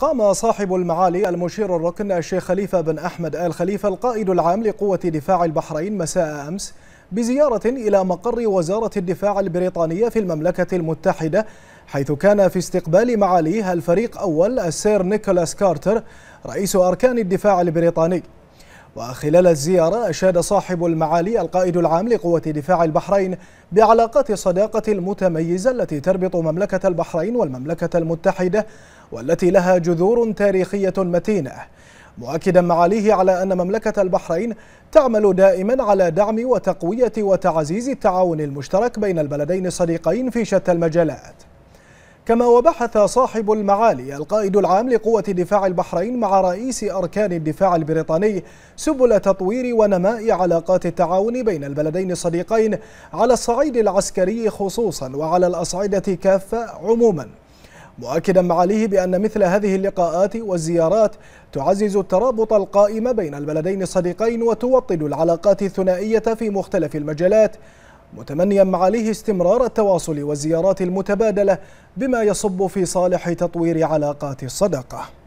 قام صاحب المعالي المشير الركن الشيخ خليفة بن أحمد آل خليفة القائد العام لقوة دفاع البحرين مساء أمس بزيارة إلى مقر وزارة الدفاع البريطانية في المملكة المتحدة حيث كان في استقبال معاليها الفريق أول السير نيكولاس كارتر رئيس أركان الدفاع البريطاني وخلال الزيارة أشاد صاحب المعالي القائد العام لقوة دفاع البحرين بعلاقات صداقة المتميزة التي تربط مملكة البحرين والمملكة المتحدة والتي لها جذور تاريخية متينة مؤكدا معاليه على أن مملكة البحرين تعمل دائما على دعم وتقوية وتعزيز التعاون المشترك بين البلدين الصديقين في شتى المجالات كما وبحث صاحب المعالي القائد العام لقوة دفاع البحرين مع رئيس أركان الدفاع البريطاني سبل تطوير ونماء علاقات التعاون بين البلدين الصديقين على الصعيد العسكري خصوصا وعلى الأصعدة كافة عموما مؤكدا معاليه بأن مثل هذه اللقاءات والزيارات تعزز الترابط القائم بين البلدين الصديقين وتوطد العلاقات الثنائية في مختلف المجالات متمنيا معاليه استمرار التواصل والزيارات المتبادلة بما يصب في صالح تطوير علاقات الصداقة